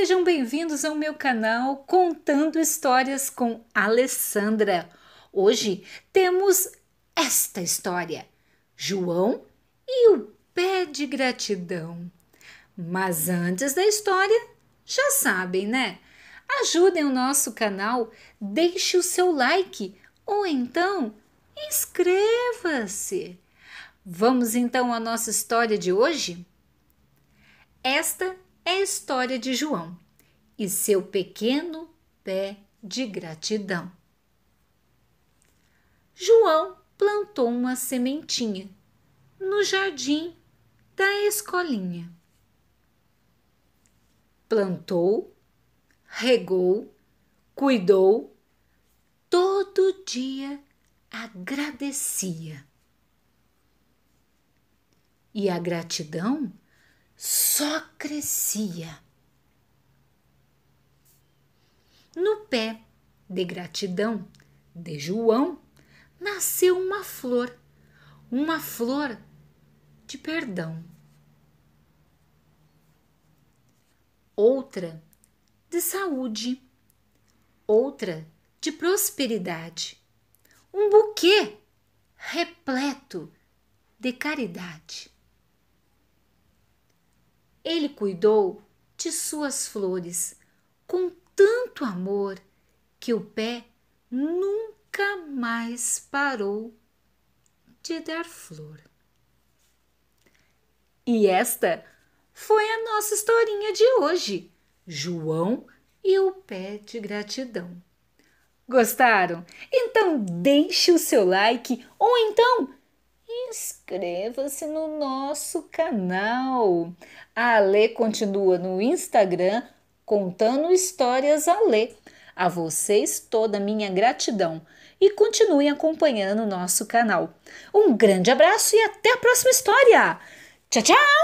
Sejam bem-vindos ao meu canal Contando Histórias com Alessandra. Hoje temos esta história: João e o pé de gratidão. Mas antes da história, já sabem, né? Ajudem o nosso canal, deixe o seu like ou então inscreva-se. Vamos então à nossa história de hoje? Esta é a história de João e seu pequeno pé de gratidão. João plantou uma sementinha no jardim da escolinha. Plantou, regou, cuidou, todo dia agradecia. E a gratidão só crescia. No pé de gratidão de João nasceu uma flor, uma flor de perdão. Outra de saúde, outra de prosperidade, um buquê repleto de caridade. Ele cuidou de suas flores com tanto amor que o pé nunca mais parou de dar flor. E esta foi a nossa historinha de hoje, João e o pé de gratidão. Gostaram? Então deixe o seu like ou então inscreva-se no nosso canal. A Ale continua no Instagram contando histórias a ler. A vocês toda minha gratidão e continuem acompanhando o nosso canal. Um grande abraço e até a próxima história! Tchau, tchau!